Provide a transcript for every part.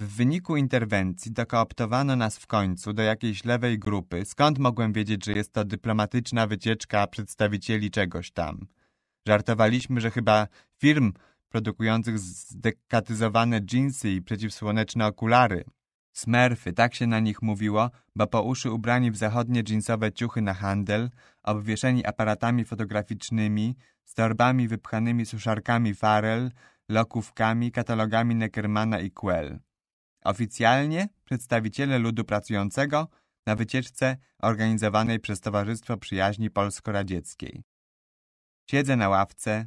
W wyniku interwencji dokooptowano nas w końcu do jakiejś lewej grupy, skąd mogłem wiedzieć, że jest to dyplomatyczna wycieczka przedstawicieli czegoś tam. Żartowaliśmy, że chyba firm produkujących zdekatyzowane dżinsy i przeciwsłoneczne okulary. Smerfy, tak się na nich mówiło, bo po uszy ubrani w zachodnie dżinsowe ciuchy na handel, obwieszeni aparatami fotograficznymi, z torbami wypchanymi suszarkami Farel, lokówkami, katalogami Neckermana i Quell. Oficjalnie przedstawiciele ludu pracującego na wycieczce organizowanej przez Towarzystwo Przyjaźni Polsko-Radzieckiej. Siedzę na ławce,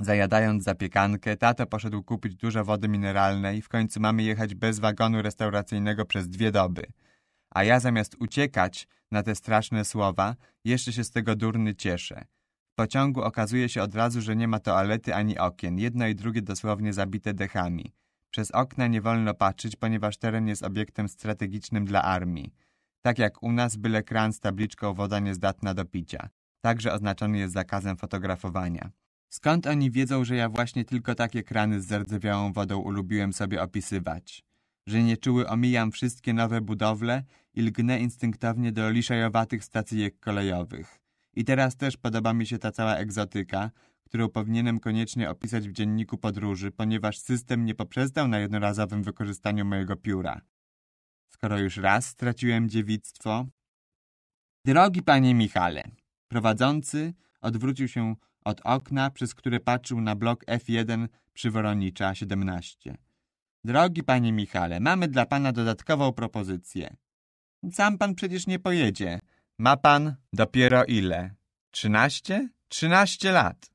zajadając zapiekankę, tato poszedł kupić dużo wody mineralnej, w końcu mamy jechać bez wagonu restauracyjnego przez dwie doby. A ja zamiast uciekać na te straszne słowa, jeszcze się z tego durny cieszę. W pociągu okazuje się od razu, że nie ma toalety ani okien, jedno i drugie dosłownie zabite dechami. Przez okna nie wolno patrzeć, ponieważ teren jest obiektem strategicznym dla armii. Tak jak u nas, byle kran z tabliczką woda niezdatna do picia. Także oznaczony jest zakazem fotografowania. Skąd oni wiedzą, że ja właśnie tylko takie krany z zardzewiałą wodą ulubiłem sobie opisywać? Że nieczuły omijam wszystkie nowe budowle i lgnę instynktownie do liszajowatych stacyjek kolejowych. I teraz też podoba mi się ta cała egzotyka, którą powinienem koniecznie opisać w dzienniku podróży, ponieważ system nie poprzestał na jednorazowym wykorzystaniu mojego pióra. Skoro już raz straciłem dziewictwo... Drogi panie Michale, prowadzący odwrócił się od okna, przez które patrzył na blok F1 przy Woronicza 17. Drogi panie Michale, mamy dla pana dodatkową propozycję. Sam pan przecież nie pojedzie. Ma pan dopiero ile? Trzynaście? Trzynaście lat.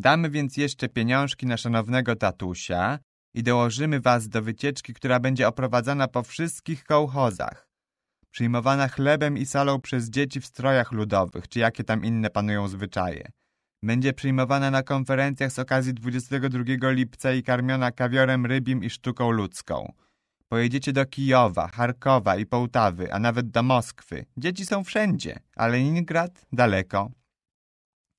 Damy więc jeszcze pieniążki na szanownego tatusia i dołożymy was do wycieczki, która będzie oprowadzana po wszystkich kołchozach. Przyjmowana chlebem i salą przez dzieci w strojach ludowych, czy jakie tam inne panują zwyczaje. Będzie przyjmowana na konferencjach z okazji 22 lipca i karmiona kawiorem rybim i sztuką ludzką. Pojedziecie do Kijowa, Charkowa i Połtawy, a nawet do Moskwy. Dzieci są wszędzie, a Leningrad daleko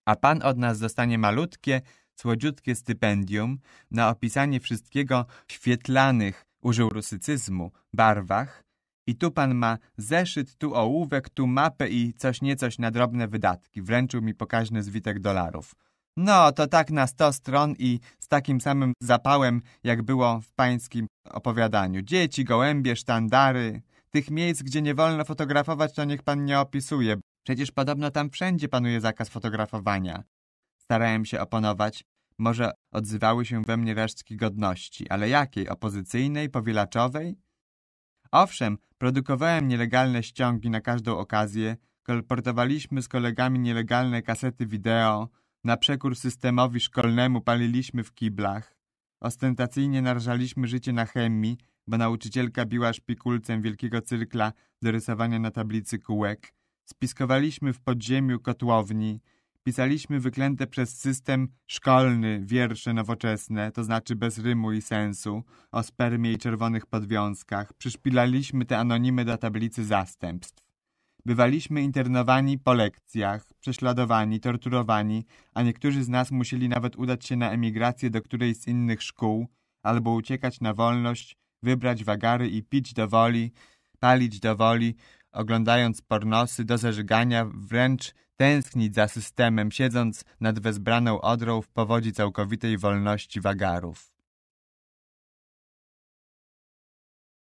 a pan od nas dostanie malutkie, słodziutkie stypendium na opisanie wszystkiego w świetlanych, użył rusycyzmu, barwach i tu pan ma zeszyt, tu ołówek, tu mapę i coś niecoś na drobne wydatki. Wręczył mi pokaźny zwitek dolarów. No, to tak na sto stron i z takim samym zapałem, jak było w pańskim opowiadaniu. Dzieci, gołębie, sztandary. Tych miejsc, gdzie nie wolno fotografować, to niech pan nie opisuje, Przecież podobno tam wszędzie panuje zakaz fotografowania. Starałem się oponować. Może odzywały się we mnie resztki godności, ale jakiej? Opozycyjnej? Powielaczowej? Owszem, produkowałem nielegalne ściągi na każdą okazję, kolportowaliśmy z kolegami nielegalne kasety wideo, na przekór systemowi szkolnemu paliliśmy w kiblach, ostentacyjnie narażaliśmy życie na chemii, bo nauczycielka biła szpikulcem wielkiego cyrkla do rysowania na tablicy kółek, Spiskowaliśmy w podziemiu kotłowni, pisaliśmy wyklęte przez system szkolny wiersze nowoczesne, to znaczy bez rymu i sensu, o spermie i czerwonych podwiązkach, przyszpilaliśmy te anonimy do tablicy zastępstw. Bywaliśmy internowani po lekcjach, prześladowani, torturowani, a niektórzy z nas musieli nawet udać się na emigrację do którejś z innych szkół, albo uciekać na wolność, wybrać wagary i pić do woli, palić do woli, oglądając pornosy do zażygania, wręcz tęsknić za systemem, siedząc nad wezbraną odrą w powodzi całkowitej wolności wagarów.